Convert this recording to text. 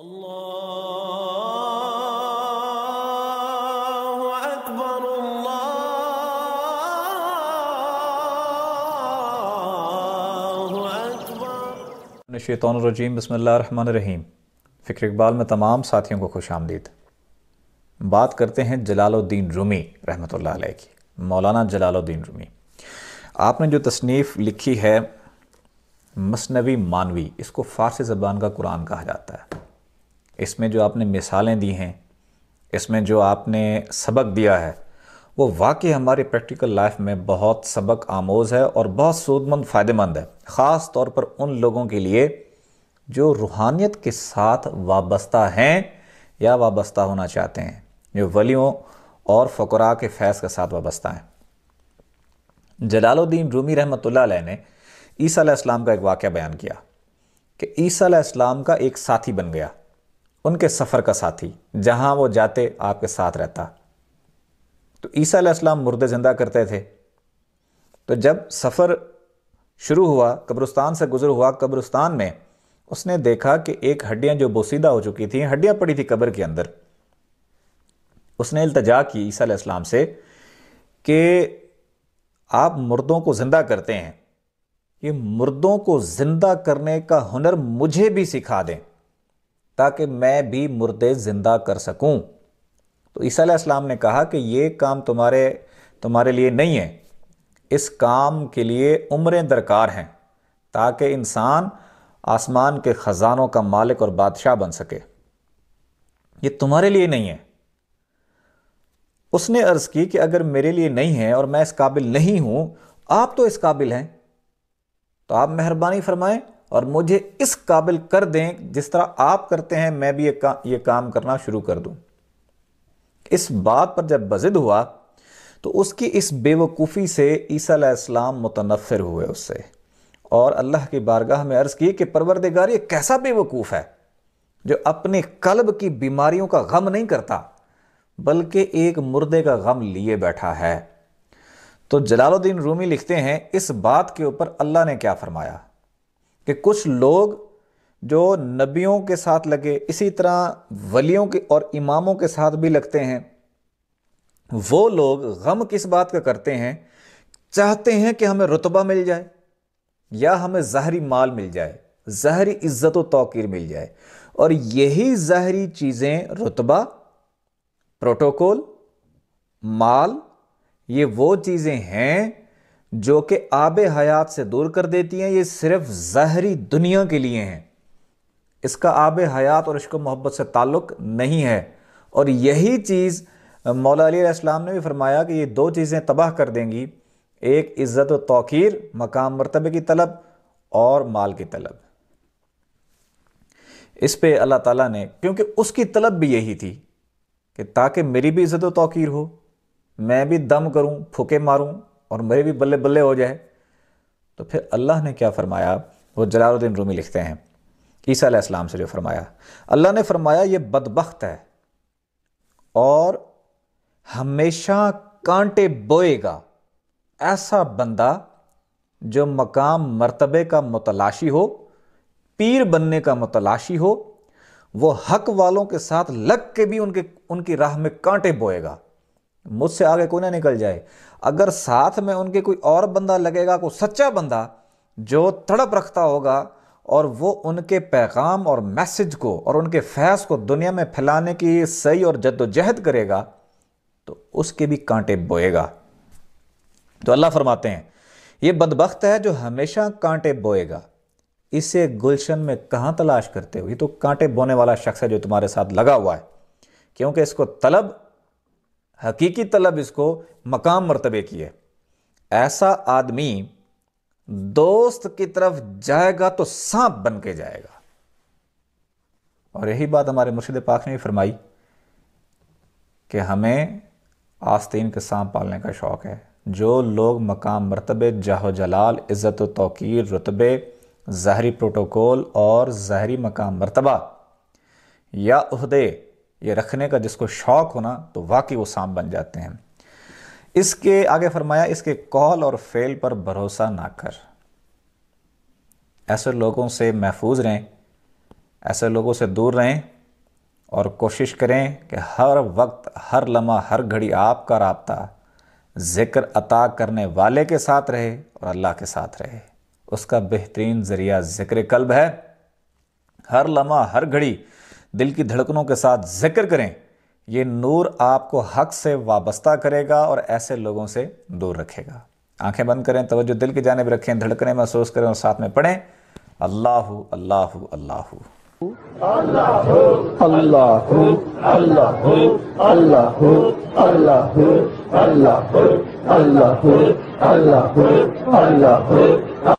الله أكبر الله أكبر शैतान फ़िक्र इकबाल में तमाम साथियों को खुश आमदीद बात करते हैं जलालुद्दीन रुमी रहमत की मौलाना जलालुद्दीन रुमी आपने जो तसनीफ़ लिखी है मसनवी मानवी इसको फ़ारसी ज़बान का कुरान कहा जाता है इसमें जो आपने मिसालें दी हैं इसमें जो आपने सबक दिया है वो वाकई हमारी प्रैक्टिकल लाइफ में बहुत सबक आमोज़ है और बहुत सूदमंद फ़ायदेमंद है ख़ास तौर पर उन लोगों के लिए जो रूहानियत के साथ वाबस्ता हैं या वाबस्ता होना चाहते हैं जो वलियों और फ़करा के फैज़ के साथ वाबस्ता हैं जलालुद्दीन रूमी रहमत ने ईसा का एक वाक़ बयान किया कि ईसा का एक साथी बन गया उनके सफ़र का साथी जहाँ वो जाते आपके साथ रहता तो ईसा अलैहिस्सलाम मुर्दे ज़िंदा करते थे तो जब सफ़र शुरू हुआ कब्रिस्तान से गुज़र हुआ कब्रिस्तान में उसने देखा कि एक हड्डियाँ जो बोसीदा हो चुकी थी हड्डियाँ पड़ी थी कब्र के अंदर उसने अल्तजा की ईसा अलैहिस्सलाम से कि आप मुर्दों को ज़िंदा करते हैं ये मुर्दों को ज़िंदा करने का हुनर मुझे भी सिखा दें ताकि मैं भी मुर्दे ज़िंदा कर सकूं तो ईसा इस्लाम ने कहा कि ये काम तुम्हारे तुम्हारे लिए नहीं है इस काम के लिए उम्रें दरकार हैं ताकि इंसान आसमान के ख़जानों का मालिक और बादशाह बन सके ये तुम्हारे लिए नहीं है उसने अर्ज़ की कि अगर मेरे लिए नहीं है और मैं इस काबिल नहीं हूँ आप तो इस काबिल हैं तो आप मेहरबानी फरमाएं और मुझे इस काबिल कर दें जिस तरह आप करते हैं मैं भी ये, का, ये काम करना शुरू कर दूं इस बात पर जब बजिद हुआ तो उसकी इस बेवकूफ़ी से इस्लाम मुतनफ़र हुए उससे और अल्लाह की बारगाह में अर्ज़ की कि परवरदेगार ये कैसा बेवकूफ़ है जो अपने कल्ब की बीमारियों का गम नहीं करता बल्कि एक मुर्दे का गम लिए बैठा है तो जलालुद्दीन रूमी लिखते हैं इस बात के ऊपर अल्लाह ने क्या फरमाया कि कुछ लोग जो नबियों के साथ लगे इसी तरह वलियों के और इमामों के साथ भी लगते हैं वो लोग गम किस बात का करते हैं चाहते हैं कि हमें रुतबा मिल जाए या हमें जहरी माल मिल जाए जहरी इज़्ज़त व तोकीर मिल जाए और यही जहरी चीज़ें रुतबा प्रोटोकॉल माल ये वो चीज़ें हैं जो कि आब हयात से दूर कर देती हैं ये सिर्फ ज़हरी दुनिया के लिए हैं इसका आब हयात और इश्क मोहब्बत से ताल्लुक़ नहीं है और यही चीज़ मौलाम ने भी फरमाया कि ये दो चीज़ें तबाह कर देंगी एक इज़्ज़त तोक़ीर मकाम मरतबे की तलब और माल की तलब इस पे अल्लाह ताला ने क्योंकि उसकी तलब भी यही थी कि ताकि मेरी भी इज़्ज़त तोक़ीर हो मैं भी दम करूं फुके मारूं और मेरे भी बल्ले बल्ले हो जाए तो फिर अल्लाह ने क्या फरमाया वो जलालुद्दीन रूमी लिखते हैं ईसा इस्लाम से जो फरमाया अल्लाह ने फरमाया ये बदबख्त है और हमेशा कांटे बोएगा ऐसा बंदा जो मकाम मर्तबे का मतलाशी हो पीर बनने का मतलाशी हो वो हक वालों के साथ लग के भी उनके उनकी राह में कांटे बोएगा मुझसे आगे कोई ना निकल जाए अगर साथ में उनके कोई और बंदा लगेगा कोई सच्चा बंदा जो तड़प रखता होगा और वो उनके पैगाम और मैसेज को और उनके फैस को दुनिया में फैलाने की सही और जद्दोजहद करेगा तो उसके भी कांटे बोएगा तो अल्लाह फरमाते हैं ये बदबख्त है जो हमेशा कांटे बोएगा इसे गुलशन में कहाँ तलाश करते हो ये तो कांटे बोने वाला शख्स है जो तुम्हारे साथ लगा हुआ है क्योंकि इसको तलब हकीकी तलब इसको मकाम मरतबे की है ऐसा आदमी दोस्त की तरफ जाएगा तो सांप बन के जाएगा और यही बात हमारे मुर्शिद पाक ने भी फरमाई कि हमें आस्तीन के सांप पालने का शौक़ है जो लोग मकाम मरतबे जाहो जलाल इज़्ज़त तोकीर रतबे जहरी प्रोटोकॉल और जहरी मकाम मरतबा या अहदे ये रखने का जिसको शौक़ होना तो वाकई वो सांप बन जाते हैं इसके आगे फरमाया इसके कॉल और फेल पर भरोसा ना कर ऐसे लोगों से महफूज रहें ऐसे लोगों से दूर रहें और कोशिश करें कि हर वक्त हर लम्हा हर घड़ी आपका रबता ज़िक्र अता करने वाले के साथ रहे और अल्लाह के साथ रहे उसका बेहतरीन ज़रिया ज़िक्र कल्ब है हर लम्हा हर घड़ी दिल की धड़कनों के साथ जिक्र करें ये नूर आपको हक से वाबस्ता करेगा और ऐसे लोगों से दूर रखेगा आंखें बंद करें तवज्जो दिल की जानब रखें धड़कने महसूस करें और साथ में पढ़ें अल्लाह अल्लाह अल्लाह अल्लाह अल्लाह अल्लाह अल्लाह अल्लाह अल्लाह अल्लाह अल्लाह अल्लाह